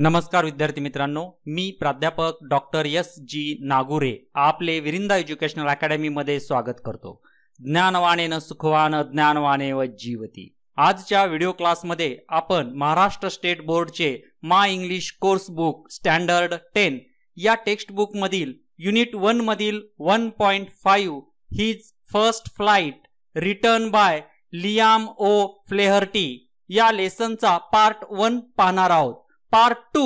नमस्कार विद्यार्थी मित्रांनो मी प्राध्यापक डॉक्टर एस जी नागुरे आपले विरिंदा एज्युकेशनल अकॅडमीमध्ये स्वागत करतो ज्ञानवानेनं सुखवान ज्ञानवाने व जीवती आजच्या व्हिडिओ क्लासमध्ये आपण महाराष्ट्र स्टेट बोर्डचे my English course book standard ten या टेक्स्ट बुकमधील युनिट वनमधील one point five his first flight written by Liam O Flaherty या लेसनचा पार्ट वन पाहणार आहोत पार्ट टू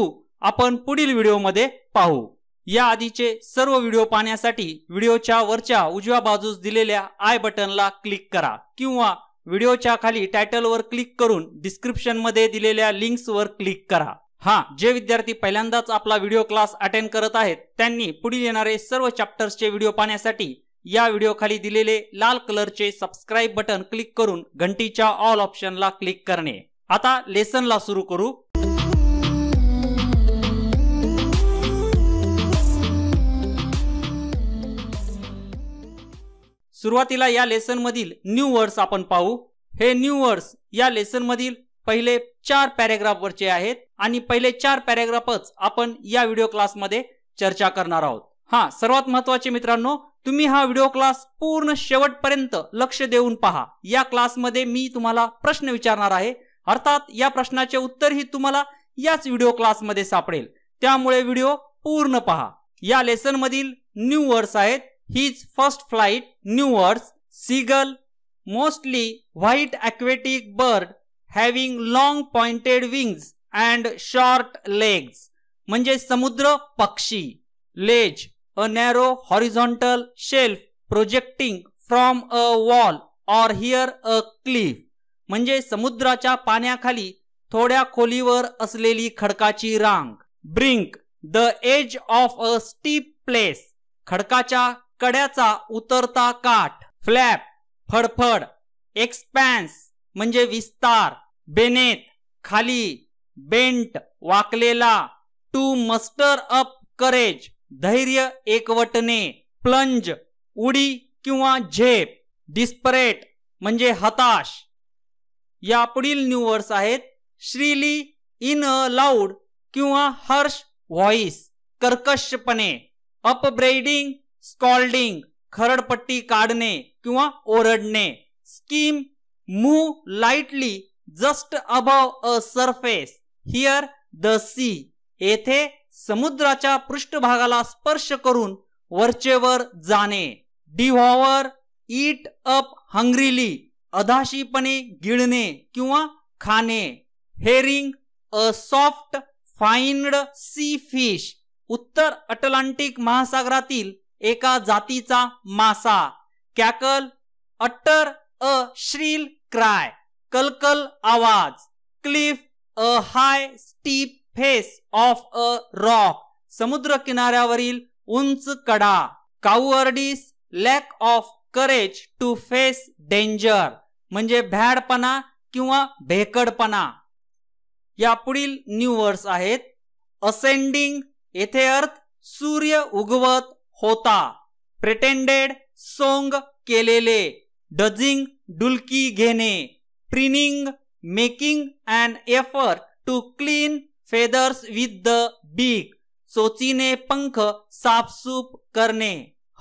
आपण पुढील व्हिडिओमध्ये पाहू या आधीचे सर्व व्हिडिओ पाहण्यासाठी व्हिडिओच्या वरच्या उजव्या बाजूस दिलेल्या आय बटनला क्लिक करा किंवा व्हिडिओच्या खाली टायटलवर क्लिक करून डिस्क्रिप्शनमध्ये दिलेल्या लिंक्सवर क्लिक करा हा जे विद्यार्थी पहिल्यांदाच आपला व्हिडिओ क्लास अटेंड करत आहेत त्यांनी पुढील येणारे सर्व चॅप्टर्सचे व्हिडिओ पाहण्यासाठी या व्हिडिओ खाली दिलेले लाल कलरचे सबस्क्राईब बटन क्लिक करून घंटीच्या ऑल ऑप्शनला क्लिक करणे आता लेसनला सुरू करू सुरुवातीला या लेसन मधील न्यू वर्ड्स आपण पाहू हे न्यू वर्ड्स या लेसन मधील पहिले चार वरचे आहेत आणि पहिले चार पॅरेग्राफच आपण या व्हिडिओ क्लासमध्ये चर्चा करणार आहोत हा सर्वात महत्वाचे मित्रांनो तुम्ही हा व्हिडिओ क्लास पूर्ण शेवटपर्यंत लक्ष देऊन पहा या क्लासमध्ये मी तुम्हाला प्रश्न विचारणार आहे अर्थात या प्रश्नाचे उत्तरही तुम्हाला याच व्हिडिओ क्लासमध्ये सापडेल त्यामुळे व्हिडिओ पूर्ण पहा या लेसन मधील न्यू वर्ड्स आहेत His first flight new words seagull mostly white aquatic bird having long pointed wings and short legs. म्हणजे समुद्र पक्षी ledge a narrow horizontal shelf projecting from a wall or here a cliff म्हणजे समुद्राच्या पाण्याखाली थोड्या खोलीवर असलेली खडकाची रांग brink the edge of a steep place खडकाच्या कड्याचा उतरता काठ फ्लॅप फडफड एक्सपॅन्स म्हणजे विस्तार बेनेत खाली बेंट वाकलेला टू मस्टर अप करेज धैर्य एकवटणे प्लंज उडी किंवा झेप डिस्परेट म्हणजे हताश या पुढील न्यूवर्स आहेत श्रीली इन अ लाऊड किंवा हर्ष व्हॉइस कर्कशपणे अपब्रेडिंग स्कॉल्डिंग खरडपट्टी काढणे किंवा ओरडणे skim move lightly just above a surface here the sea येथे समुद्राच्या पृष्ठभागाला स्पर्श करून वरचेवर जाणे डिव्हॉवर ईट अप हंग्रीली अधाशीपणे गिळणे किंवा खाणे herring a soft finned sea fish उत्तर अटलांटिक महासागरातील एका जातीचा मासा cackle utter a shrill cry कलकल आवाज cliff a high steep face of a rock समुद्र किनाऱ्यावरील उंच कडा cowardice lack of courage to face danger म्हणजे भॅडपणा किंवा भेकडपणा या पुढील न्यू वर्ड्स आहेत असेंडिंग येथे अर्थ सूर्य उगवत होता प्रेटेंडेड सोंग केलेले डजिंग डुलकी घेणे preening making an effort to clean feathers with the beak चोचीने पंख साफसूप करणे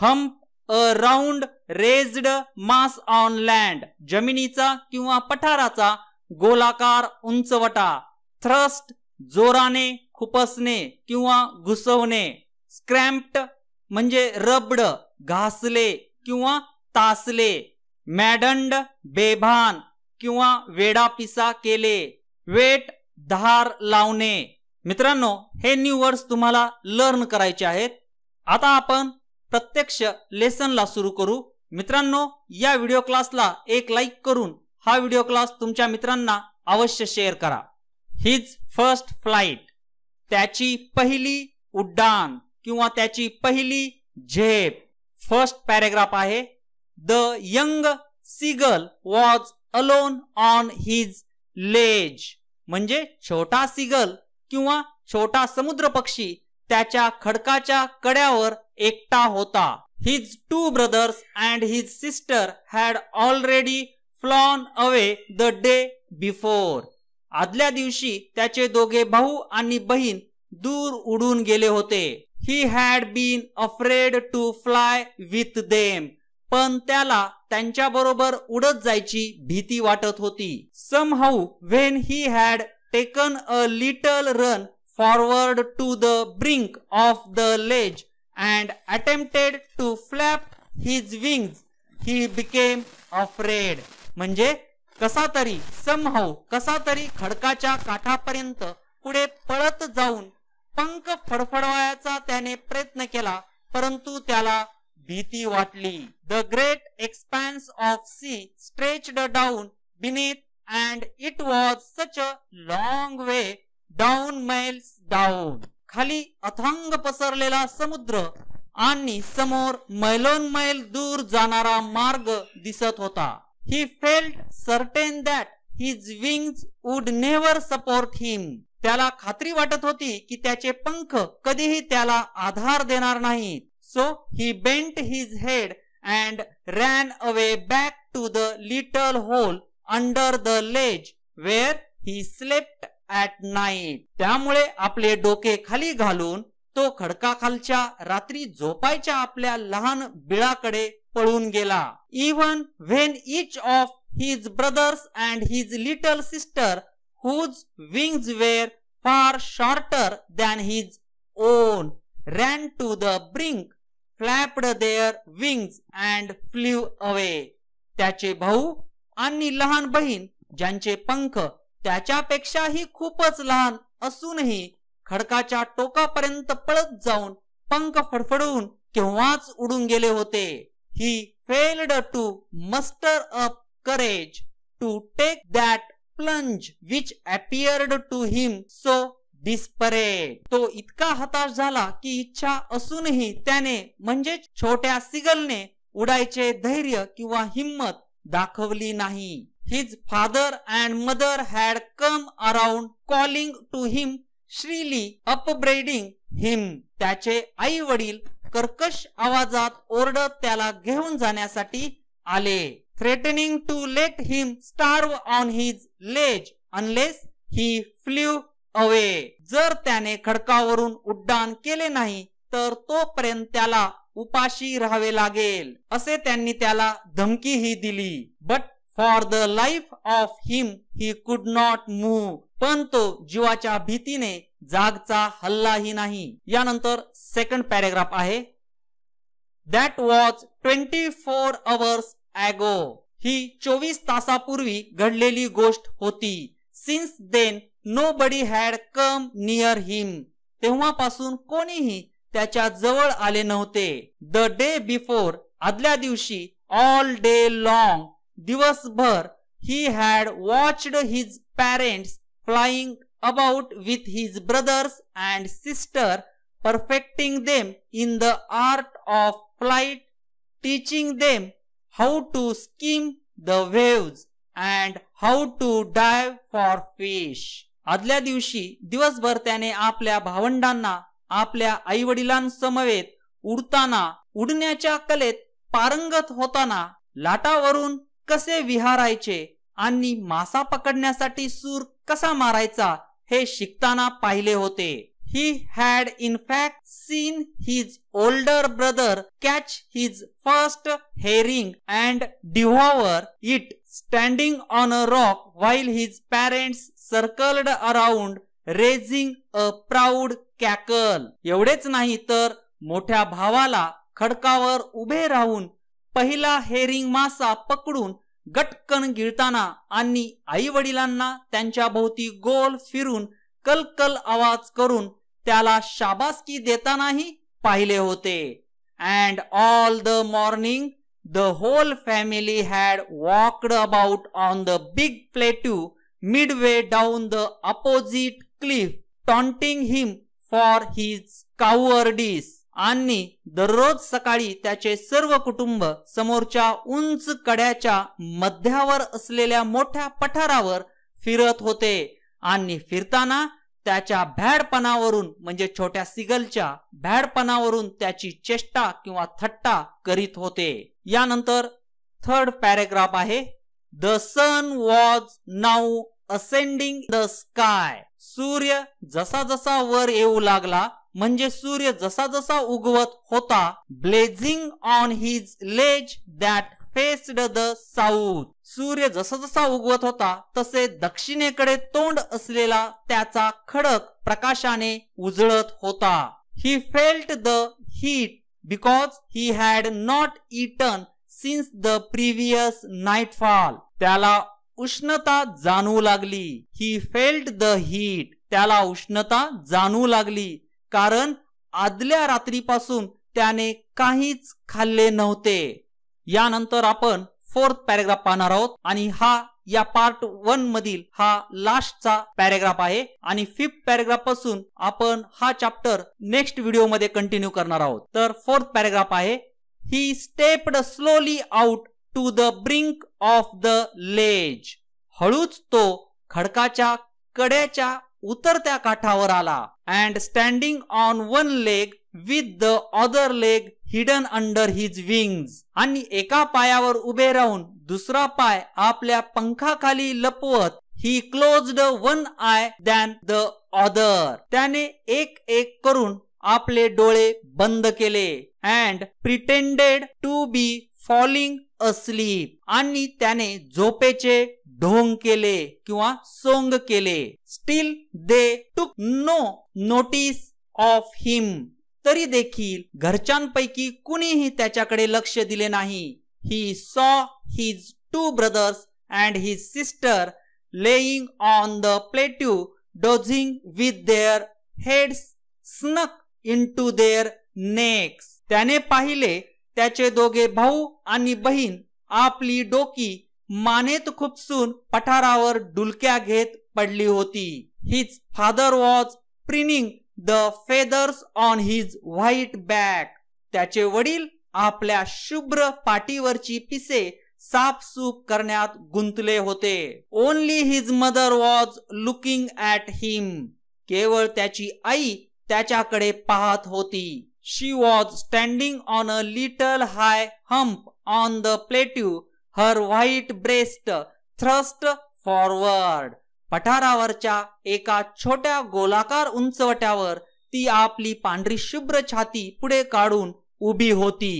hump a round raised mass on land जमिनीचा किंवा पठाराचा गोलाकार उंचवटा थ्रस्ट जोराने खुपसणे किंवा घुसवणे स्क्रॅम्प्ड म्हणजे रबड घासले किंवा तासले मॅडंड बेभान किंवा वेडापिसा केले वेट धार लावणे मित्रांनो हे न्यू वर्ड्स तुम्हाला लर्न करायचे आहेत आता आपण प्रत्यक्ष लेसनला सुरू करू मित्रांनो या व्हिडिओ क्लासला एक लाईक करून हा व्हिडिओ क्लास तुमच्या मित्रांना अवश्य शेअर करा हिज फर्स्ट फ्लाईट त्याची पहिली उड्डाण किंवा त्याची पहिली झेप फर्स्ट पॅरेग्राफ आहे the young seagull was alone on his ledge म्हणजे छोटा सिगल किंवा छोटा समुद्र पक्षी त्याच्या खडकाच्या कड्यावर एकटा होता his two brothers and his sister had already flown away the day before आदल्या दिवशी त्याचे दोघे भाऊ आणि बहीण दूर उडून गेले होते he had been afraid to fly with them पण त्याला त्यांच्या बरोबर उडत जायची भीती वाटत होती somehow when he had taken a little run forward to the brink of the ledge and attempted to flap his wings he became afraid म्हणजे कसा तरी सम हाऊ कसा तरी खडकाच्या काठापर्यंत पुढे पळत जाऊन पंख फडफडवायचा त्याने प्रयत्न केला परंतु त्याला भीती वाटली the great expanse of sea stretched down beneath and it was such a long way down miles down खाली अथंग पसरलेला समुद्र आणि समोर मैलोन मैल दूर जाणारा मार्ग दिसत होता he felt certain that his wings would never support him त्याला खात्री वाटत होती की त्याचे पंख कधीही त्याला आधार देणार नाहीत so he bent his head and ran away back to the little hole under the ledge where he slept at night त्यामुळे आपले डोके खाली घालून तो खडकाखालच्या रात्री झोपायच्या आपल्या लहान बिळाकडे पळून गेला even when each of his brothers and his little sister whose wings were far shorter than his own, ran to the brink, flapped their wings and flew away. त्याचे भाऊ आणि लहान बहीण ज्यांचे पंख त्याच्यापेक्षाही खूपच लहान असूनही खडकाच्या टोकापर्यंत पळत जाऊन पंख फडफडून केव्हाच उडून गेले होते he failed to muster up courage to take that which which to to him so desperate तो इतका हताश झाला की इच्छा असूनही त्याने म्हणजे छोट्या सिगलने उडायचे धैर्य किंवा हिम्मत दाखवली नाही his father and mother had come around calling to him shrilly upbraiding him त्याचे आई वडील कर्कश आवाजात ओरडत त्याला घेऊन जाण्यासाठी आले threatening to let him starve on his ledge unless he flew away. जर त्याने खडकावरून उड्डाण केले नाही तर तोपर्यंत त्याला उपाशी राहावे लागेल असे त्यांनी त्याला धमकी ही दिली but for the life of him he could not move पण तो जीवाच्या भीतीने जागचा हल्लाही नाही यानंतर सेकंड पॅरेग्राफ आहे that was twenty four hours ago ही चोवीस तासापूर्वी घडलेली गोष्ट होती since then nobody had come near him तेव्हापासून कोणीही त्याच्या जवळ आले नव्हते द डे बिफोर आदल्या दिवशी ऑल डे लॉंग दिवसभर he had watched his parents flying about with his brothers and sister perfecting them in the art of flight teaching them how to skim the waves and how to dive for fish आदल्या दिवशी दिवसभर त्याने आपल्या भावंडांना आपल्या आई वडिलांसमवेत उडताना उडण्याच्या कलेत पारंगत होताना लाटावरून कसे विहारायचे आणि मासा पकडण्यासाठी सूर कसा मारायचा हे शिकताना पाहिले होते He had in fact seen his older brother catch his first herring and devour it standing on a rock while his parents circled around raising a proud cackle. एवढेच नाही तर मोठ्या भावाला खडकावर उभे राहून पहिला हेरिंग मासा पकडून गटकन गिळताना आणि आई वडिलांना त्यांच्या भोवती गोल फिरून कलकल आवाज करून त्याला शाबासकी देतानाही पाहिले होते and all the morning the whole family had walked about on the big plateau midway the the cliff cliff him him his his डिस आणि दररोज सकाळी त्याचे सर्व कुटुंब समोरच्या उंच कड्याच्या मध्यावर असलेल्या मोठ्या पठारावर फिरत होते आणि फिरताना त्याच्या भॅडपणावरून म्हणजे छोट्या सिगलच्या भॅडपणावरून त्याची चेष्टा किंवा थट्टा करीत होते यानंतर थर्ड पॅरेग्राफ आहे the sun was now ascending the sky सूर्य जसा जसा वर येऊ लागला म्हणजे सूर्य जसा जसा उगवत होता blazing on his ledge that faced the south सूर्य जसा जसा उगवत होता तसे दक्षिणेकडे तोंड असलेला त्याचा खडक प्रकाशाने उजळत होता he felt the heat because he had not eaten since the previous nightfall त्याला उष्णता जाणू लागली ही फेल्ट द हीट त्याला उष्णता जाणू लागली कारण आदल्या रात्रीपासून त्याने काहीच खाल्ले नव्हते यानंतर आपण फोर्थ पॅरेग्राफ पाहणार आहोत आणि हा या पार्ट वन मधील हा लास्टचा पॅरेग्राफ आहे आणि फिफ्थ पॅरेग्राफ पासून आपण हा चॅप्टर नेक्स्ट व्हिडिओ मध्ये कंटिन्यू करणार आहोत तर फोर्थ पॅरेग्राफ आहे he stepped slowly out to the brink of the ledge हळूच तो खडकाच्या कड्याच्या उतरत्या काठावर आला and standing on one leg with the other leg hidden under his wings आणि एका पायावर उभे राहून दुसरा पाय आपल्या पंखाखाली लपवत he close one eye then the other त्याने एक एक करून आपले डोळे बंद केले and pretended to be falling asleep आणि त्याने झोपेचे ढोंग केले किंवा सोंग केले still they to no notice of him तरी देखील घरच्यांपैकी कुणीही त्याच्याकडे लक्ष दिले नाही he saw his two brothers and his sister lying on the plateau dozing with their heads snug into their necks त्याने पाहिले त्याचे दोघे भाऊ आणि बहीण आपली डोकी मानेत खुपसून पठारावर डुलक्या घेत पडली होती his father was preening the feathers on his white back त्याचे वडील आपल्या शुभ्र पाठीवरची पिसे साफसूप करण्यात गुंतले होते only his mother was looking at him केवळ त्याची आई त्याच्याकडे पाहत होती she was standing on a little high hump on the plateau her white breast thrust forward पठारावरच्या एका छोट्या गोलाकार उंचवट्यावर ती आपली पांढरी शुभ्र छाती पुढे काढून उभी होती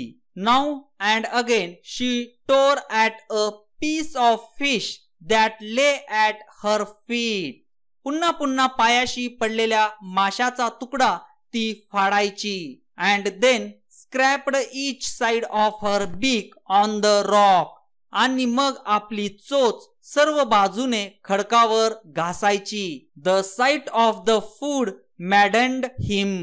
now and again she tore at a piece of fish that lay at her feet पुन्हा पुन्हा पायाशी पडलेल्या माशाचा तुकडा ती फाडायची and then scraped each side of her beak on the rock आणि मग आपली चोच सर्व बाजूने खडकावर घासायची the sight of the food maddened him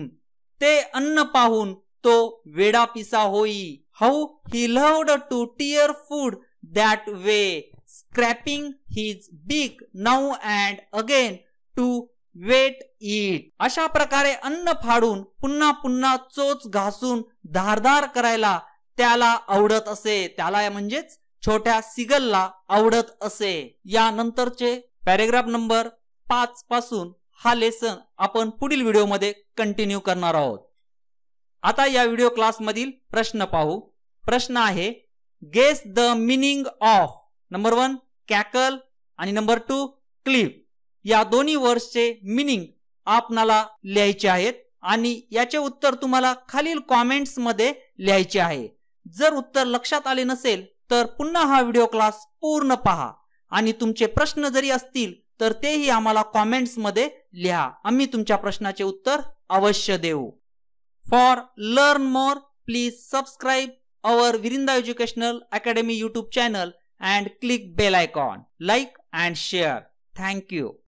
ते अन्न पाहून तो वेडापिसा होई how he loved to tear food that way scraping his beak now and again to whet it अशा प्रकारे अन्न फाडून पुन्हा पुन्हा चोच घासून धारदार करायला त्याला आवडत असे त्याला म्हणजेच छोट्या सिगलला आवडत असे यानंतरचे पॅरेग्राफ नंबर पाच पासून हा लेसन आपण पुढील व्हिडिओमध्ये कंटिन्यू करणार आहोत आता या व्हिडिओ क्लासमधील प्रश्न पाहू प्रश्न आहे guess the meaning of number one cackle आणि नंबर टू क्लिप या दोन्ही वर्ड्सचे मिनिंग आपणाला लिहायचे आहेत आणि याचे उत्तर तुम्हाला खालील कॉमेंट्समध्ये लिहायचे आहे जर उत्तर लक्षात आले नसेल तर पुन्हा हा व्हिडिओ क्लास पूर्ण पहा आणि तुमचे प्रश्न जरी असतील तर तेही आम्हाला मध्ये लिहा आम्ही तुमच्या प्रश्नाचे उत्तर अवश्य देऊ for learn more please subscribe our Virinda educational academy YouTube channel and click bell icon like and share thank you